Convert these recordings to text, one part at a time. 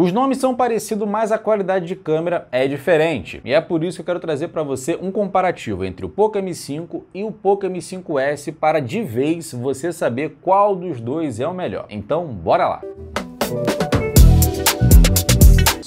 Os nomes são parecidos, mas a qualidade de câmera é diferente. E é por isso que eu quero trazer para você um comparativo entre o Poco M5 e o Poco M5S para de vez você saber qual dos dois é o melhor. Então, bora lá! Música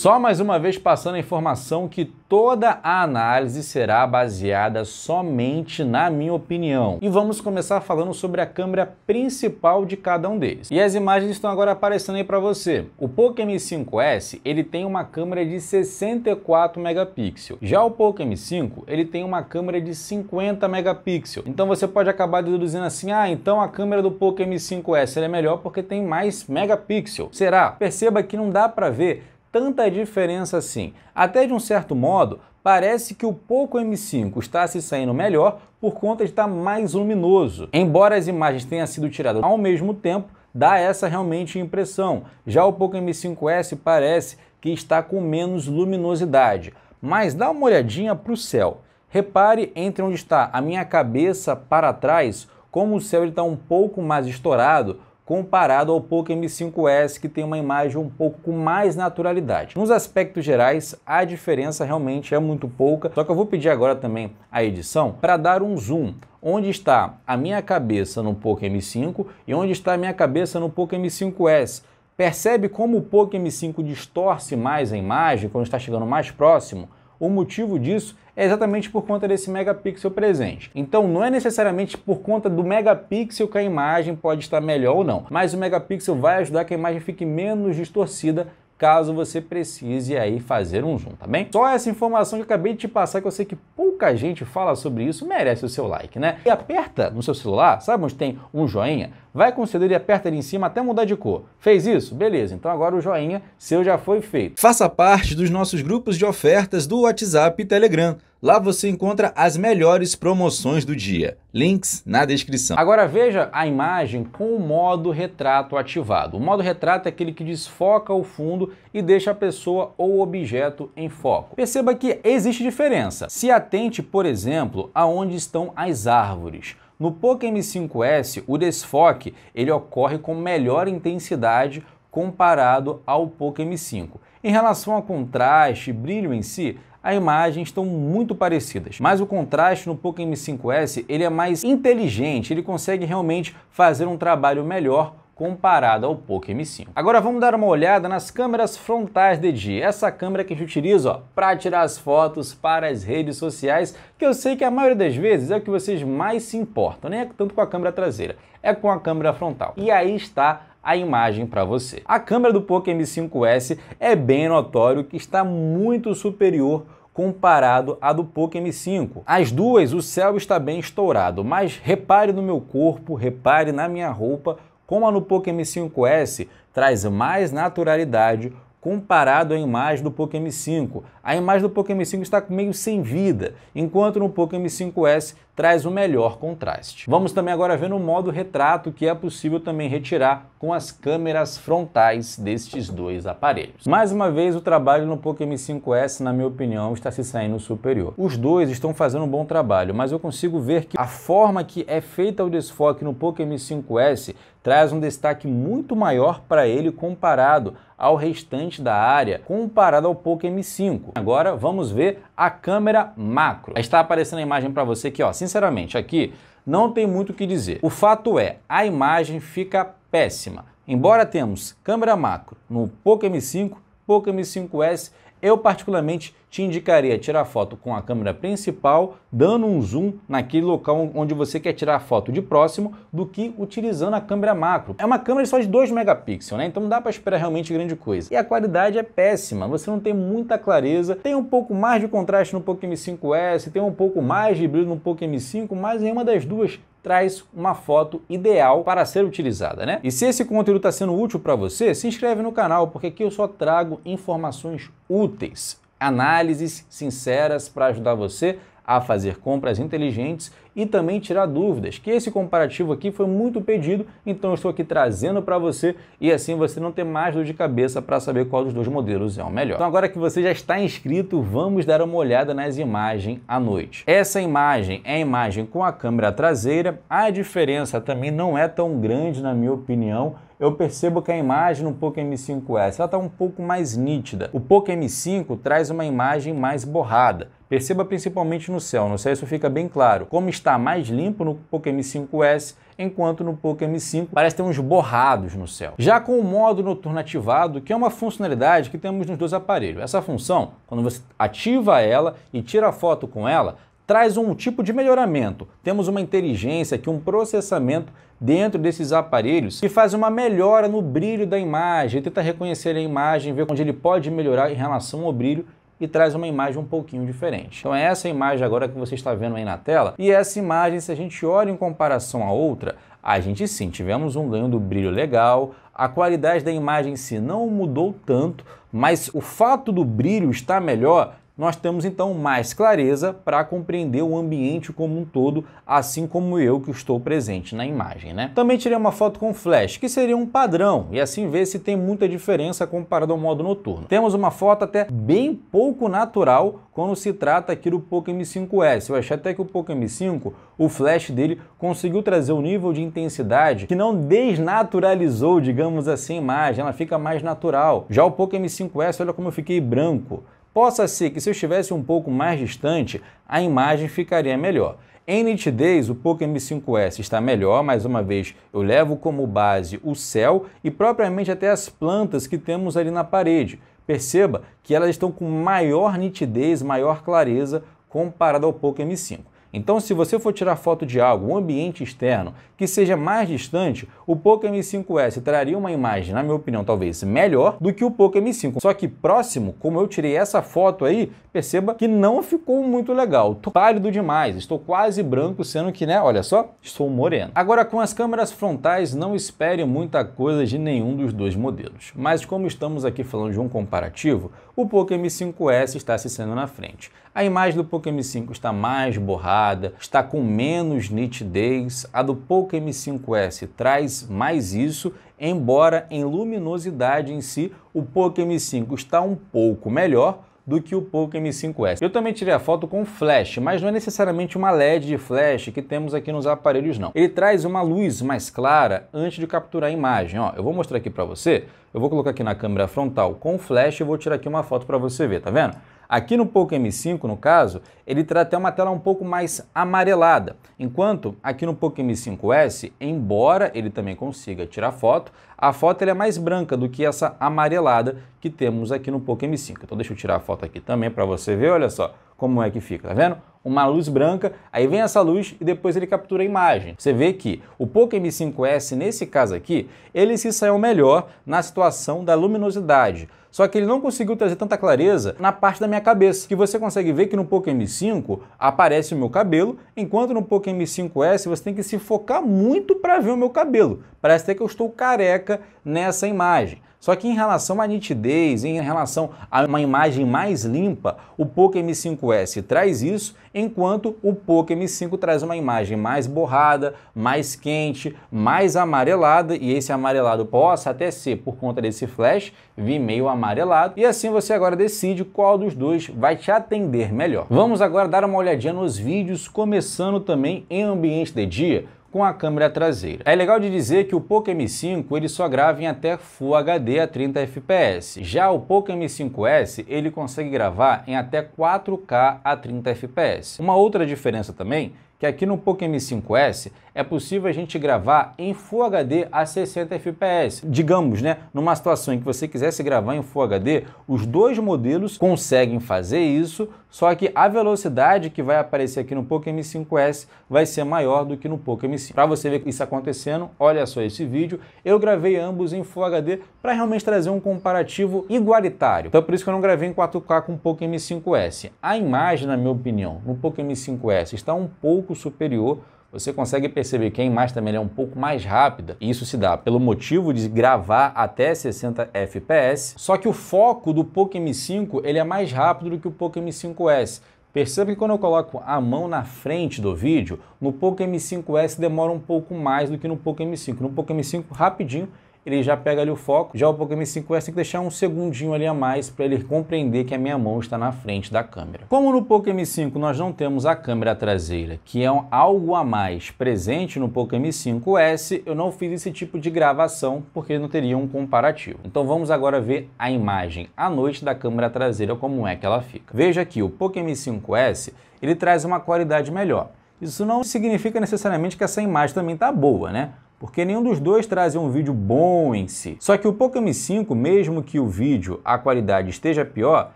só mais uma vez passando a informação que toda a análise será baseada somente na minha opinião. E vamos começar falando sobre a câmera principal de cada um deles. E as imagens estão agora aparecendo aí para você. O Poco M5S, ele tem uma câmera de 64 megapixels. Já o Poco M5, ele tem uma câmera de 50 megapixels. Então você pode acabar deduzindo assim: "Ah, então a câmera do Poco M5S é melhor porque tem mais megapixels". Será? Perceba que não dá para ver tanta diferença assim. Até de um certo modo, parece que o Poco M5 está se saindo melhor por conta de estar mais luminoso. Embora as imagens tenham sido tiradas ao mesmo tempo, dá essa realmente impressão. Já o Poco M5S parece que está com menos luminosidade. Mas dá uma olhadinha para o céu. Repare entre onde está a minha cabeça para trás, como o céu está um pouco mais estourado, comparado ao Poco M5S, que tem uma imagem um pouco com mais naturalidade. Nos aspectos gerais, a diferença realmente é muito pouca, só que eu vou pedir agora também a edição para dar um zoom onde está a minha cabeça no Poco M5 e onde está a minha cabeça no Poco M5S. Percebe como o Poco M5 distorce mais a imagem quando está chegando mais próximo? O motivo disso é exatamente por conta desse megapixel presente. Então não é necessariamente por conta do megapixel que a imagem pode estar melhor ou não, mas o megapixel vai ajudar que a imagem fique menos distorcida caso você precise aí fazer um zoom, tá bem? Só essa informação que eu acabei de te passar, que eu sei que pouca gente fala sobre isso, merece o seu like, né? E aperta no seu celular, sabe onde tem um joinha? vai com o dedo e aperta ele em cima até mudar de cor. Fez isso? Beleza, então agora o joinha seu já foi feito. Faça parte dos nossos grupos de ofertas do WhatsApp e Telegram. Lá você encontra as melhores promoções do dia. Links na descrição. Agora veja a imagem com o modo retrato ativado. O modo retrato é aquele que desfoca o fundo e deixa a pessoa ou objeto em foco. Perceba que existe diferença. Se atente, por exemplo, aonde estão as árvores. No Poco M5S, o desfoque ele ocorre com melhor intensidade comparado ao Poco M5. Em relação a contraste e brilho em si, as imagens estão muito parecidas, mas o contraste no Poco M5S ele é mais inteligente, ele consegue realmente fazer um trabalho melhor comparado ao Poco M5. Agora vamos dar uma olhada nas câmeras frontais de dia. Essa câmera que a gente utiliza para tirar as fotos para as redes sociais, que eu sei que a maioria das vezes é o que vocês mais se importam, nem é tanto com a câmera traseira, é com a câmera frontal. E aí está a imagem para você. A câmera do Poco M5S é bem notório que está muito superior comparado à do Poco M5. As duas, o céu está bem estourado, mas repare no meu corpo, repare na minha roupa, como a no Poco M5S traz mais naturalidade comparado à imagem do Poco M5. A imagem do Poco M5 está meio sem vida, enquanto no Poco M5S traz o um melhor contraste. Vamos também agora ver no modo retrato que é possível também retirar com as câmeras frontais destes dois aparelhos. Mais uma vez o trabalho no Poco M5S na minha opinião está se saindo superior. Os dois estão fazendo um bom trabalho, mas eu consigo ver que a forma que é feita o desfoque no Poco M5S traz um destaque muito maior para ele comparado ao restante da área, comparado ao Poco M5. Agora vamos ver a câmera macro. Está aparecendo a imagem para você que, ó, sinceramente, aqui não tem muito o que dizer. O fato é, a imagem fica péssima. Embora temos câmera macro no Poco M5, Poco M5S, eu particularmente te indicaria tirar foto com a câmera principal, dando um zoom naquele local onde você quer tirar foto de próximo, do que utilizando a câmera macro. É uma câmera só de 2 megapixels, né? Então não dá para esperar realmente grande coisa. E a qualidade é péssima, você não tem muita clareza, tem um pouco mais de contraste no Poco M5S, tem um pouco mais de brilho no Poco M5, mas nenhuma das duas traz uma foto ideal para ser utilizada, né? E se esse conteúdo está sendo útil para você, se inscreve no canal, porque aqui eu só trago informações úteis análises sinceras para ajudar você a fazer compras inteligentes e também tirar dúvidas, que esse comparativo aqui foi muito pedido, então eu estou aqui trazendo para você e assim você não tem mais dor de cabeça para saber qual dos dois modelos é o melhor. Então agora que você já está inscrito, vamos dar uma olhada nas imagens à noite. Essa imagem é a imagem com a câmera traseira, a diferença também não é tão grande na minha opinião, eu percebo que a imagem no Poco M5S está um pouco mais nítida. O Poco M5 traz uma imagem mais borrada. Perceba principalmente no céu, no céu isso fica bem claro. Como está mais limpo no Poco M5S, enquanto no Poco M5 parece ter uns borrados no céu. Já com o modo noturno ativado, que é uma funcionalidade que temos nos dois aparelhos. Essa função, quando você ativa ela e tira foto com ela, traz um tipo de melhoramento. Temos uma inteligência que um processamento dentro desses aparelhos que faz uma melhora no brilho da imagem, tenta reconhecer a imagem, ver onde ele pode melhorar em relação ao brilho e traz uma imagem um pouquinho diferente. Então é essa imagem agora que você está vendo aí na tela, e essa imagem, se a gente olha em comparação à outra, a gente sim, tivemos um ganho do brilho legal, a qualidade da imagem em si não mudou tanto, mas o fato do brilho estar melhor nós temos então mais clareza para compreender o ambiente como um todo, assim como eu que estou presente na imagem. Né? Também tirei uma foto com flash, que seria um padrão, e assim ver se tem muita diferença comparado ao modo noturno. Temos uma foto até bem pouco natural quando se trata aqui do Poco M5S. Eu achei até que o Poco M5, o flash dele, conseguiu trazer um nível de intensidade que não desnaturalizou, digamos assim, a imagem, ela fica mais natural. Já o Poco M5S, olha como eu fiquei branco. Possa ser que se eu estivesse um pouco mais distante, a imagem ficaria melhor. Em nitidez, o Poco M5S está melhor, mais uma vez eu levo como base o céu e propriamente até as plantas que temos ali na parede. Perceba que elas estão com maior nitidez, maior clareza comparado ao Poco M5. Então, se você for tirar foto de algo, um ambiente externo, que seja mais distante, o Poco M5S traria uma imagem, na minha opinião, talvez melhor do que o Poco M5. Só que próximo, como eu tirei essa foto aí, perceba que não ficou muito legal. Tô pálido demais, estou quase branco, sendo que, né, olha só, estou moreno. Agora, com as câmeras frontais, não espere muita coisa de nenhum dos dois modelos. Mas como estamos aqui falando de um comparativo, o Poco M5S está se sendo na frente. A imagem do Poco M5 está mais borrada, acentuada, está com menos nitidez. A do Poco M5S traz mais isso, embora em luminosidade em si o Poco M5 está um pouco melhor, do que o Poco M5S. Eu também tirei a foto com flash, mas não é necessariamente uma LED de flash que temos aqui nos aparelhos não. Ele traz uma luz mais clara antes de capturar a imagem. Ó, eu vou mostrar aqui para você, eu vou colocar aqui na câmera frontal com flash e vou tirar aqui uma foto para você ver, tá vendo? Aqui no Poco M5, no caso, ele terá até uma tela um pouco mais amarelada, enquanto aqui no Poco M5S, embora ele também consiga tirar foto, a foto é mais branca do que essa amarelada que temos aqui no Poco M5. Então deixa eu tirar a foto aqui também para você ver, olha só como é que fica, tá vendo? Uma luz branca, aí vem essa luz e depois ele captura a imagem. Você vê que o Poco M5S, nesse caso aqui, ele se saiu melhor na situação da luminosidade. Só que ele não conseguiu trazer tanta clareza na parte da minha cabeça, que você consegue ver que no Poco M5 aparece o meu cabelo, enquanto no Poco M5S você tem que se focar muito para ver o meu cabelo. Parece até que eu estou careca nessa imagem. Só que em relação à nitidez, em relação a uma imagem mais limpa, o Poco M5S traz isso, enquanto o Poco M5 traz uma imagem mais borrada, mais quente, mais amarelada, e esse amarelado possa até ser por conta desse flash, vir meio amarelado, e assim você agora decide qual dos dois vai te atender melhor. Vamos agora dar uma olhadinha nos vídeos, começando também em ambiente de dia, com a câmera traseira. É legal de dizer que o Poco M5 ele só grava em até Full HD a 30 fps. Já o Poco M5S ele consegue gravar em até 4K a 30 fps. Uma outra diferença também que aqui no Poco M5S é possível a gente gravar em Full HD a 60 fps. Digamos, né, numa situação em que você quisesse gravar em Full HD, os dois modelos conseguem fazer isso só que a velocidade que vai aparecer aqui no Poco M5S vai ser maior do que no Poco M5. Para você ver isso acontecendo, olha só esse vídeo. Eu gravei ambos em Full HD para realmente trazer um comparativo igualitário. Então por isso que eu não gravei em 4K com o Poco M5S. A imagem, na minha opinião, no Poco M5S está um pouco superior você consegue perceber que a imagem também é um pouco mais rápida, e isso se dá pelo motivo de gravar até 60 fps, só que o foco do Poco M5 ele é mais rápido do que o Poco M5S. Perceba que quando eu coloco a mão na frente do vídeo, no Poco M5S demora um pouco mais do que no Poco M5. No Poco M5, rapidinho, ele já pega ali o foco. Já o Poco M5S é, tem que deixar um segundinho ali a mais para ele compreender que a minha mão está na frente da câmera. Como no Poco M5 nós não temos a câmera traseira, que é um, algo a mais presente no Poco M5S, eu não fiz esse tipo de gravação porque não teria um comparativo. Então vamos agora ver a imagem à noite da câmera traseira como é que ela fica. Veja aqui, o Poco M5S ele traz uma qualidade melhor. Isso não significa necessariamente que essa imagem também está boa, né? porque nenhum dos dois traz um vídeo bom em si. Só que o m 5, mesmo que o vídeo, a qualidade esteja pior,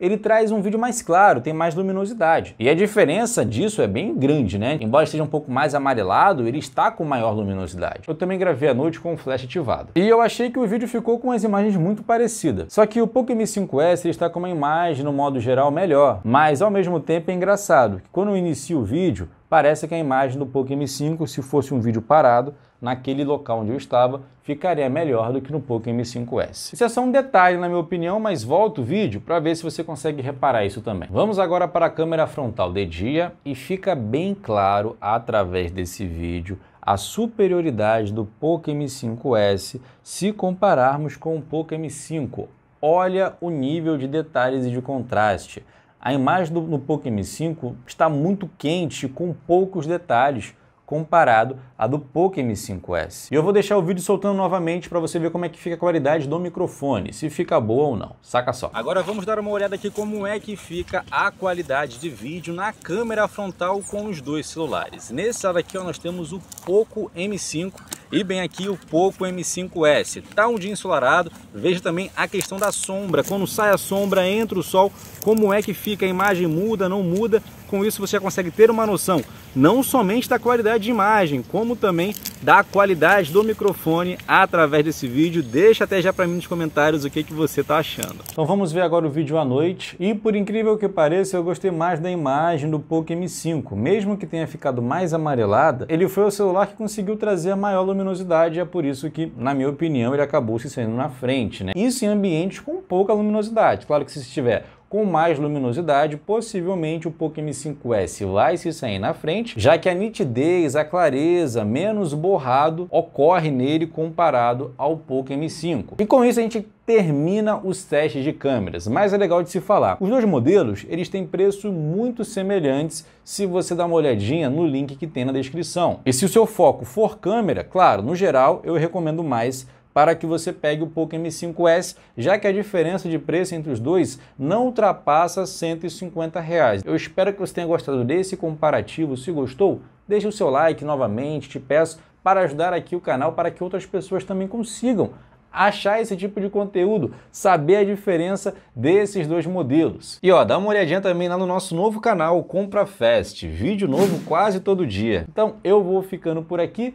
ele traz um vídeo mais claro, tem mais luminosidade. E a diferença disso é bem grande, né? Embora esteja um pouco mais amarelado, ele está com maior luminosidade. Eu também gravei à noite com o flash ativado. E eu achei que o vídeo ficou com as imagens muito parecidas. Só que o Poco M5S está com uma imagem, no modo geral, melhor. Mas, ao mesmo tempo, é engraçado que quando eu inicio o vídeo, parece que a imagem do Poco M5, se fosse um vídeo parado, naquele local onde eu estava, ficaria melhor do que no Poco M5S. Isso é só um detalhe na minha opinião, mas volta o vídeo para ver se você consegue reparar isso também. Vamos agora para a câmera frontal de dia e fica bem claro através desse vídeo a superioridade do Poco M5S se compararmos com o Poco M5. Olha o nível de detalhes e de contraste. A imagem do, no Poco M5 está muito quente, com poucos detalhes, comparado à do Poco M5S. E eu vou deixar o vídeo soltando novamente para você ver como é que fica a qualidade do microfone, se fica boa ou não. Saca só. Agora vamos dar uma olhada aqui como é que fica a qualidade de vídeo na câmera frontal com os dois celulares. Nesse lado aqui ó, nós temos o Poco M5 e bem aqui o Poco M5S. Tá um dia ensolarado, veja também a questão da sombra, quando sai a sombra, entra o sol, como é que fica, a imagem muda, não muda, com isso você consegue ter uma noção não somente da qualidade de imagem, como também da qualidade do microfone através desse vídeo. Deixa até já para mim nos comentários o que, que você está achando. Então vamos ver agora o vídeo à noite. E por incrível que pareça, eu gostei mais da imagem do Poco M5. Mesmo que tenha ficado mais amarelada, ele foi o celular que conseguiu trazer a maior luminosidade é por isso que, na minha opinião, ele acabou se saindo na frente. Né? Isso em ambientes com pouca luminosidade. Claro que se estiver com mais luminosidade, possivelmente o Poco M5S vai se sair na frente, já que a nitidez, a clareza, menos borrado ocorre nele comparado ao Poco M5. E com isso a gente termina os testes de câmeras, mas é legal de se falar. Os dois modelos, eles têm preços muito semelhantes se você dá uma olhadinha no link que tem na descrição. E se o seu foco for câmera, claro, no geral eu recomendo mais para que você pegue o Poco M5S, já que a diferença de preço entre os dois não ultrapassa R$ 150. Reais. Eu espero que você tenha gostado desse comparativo. Se gostou, deixe o seu like novamente, te peço para ajudar aqui o canal para que outras pessoas também consigam achar esse tipo de conteúdo, saber a diferença desses dois modelos. E ó, dá uma olhadinha também lá no nosso novo canal Compra Fest, vídeo novo quase todo dia. Então eu vou ficando por aqui.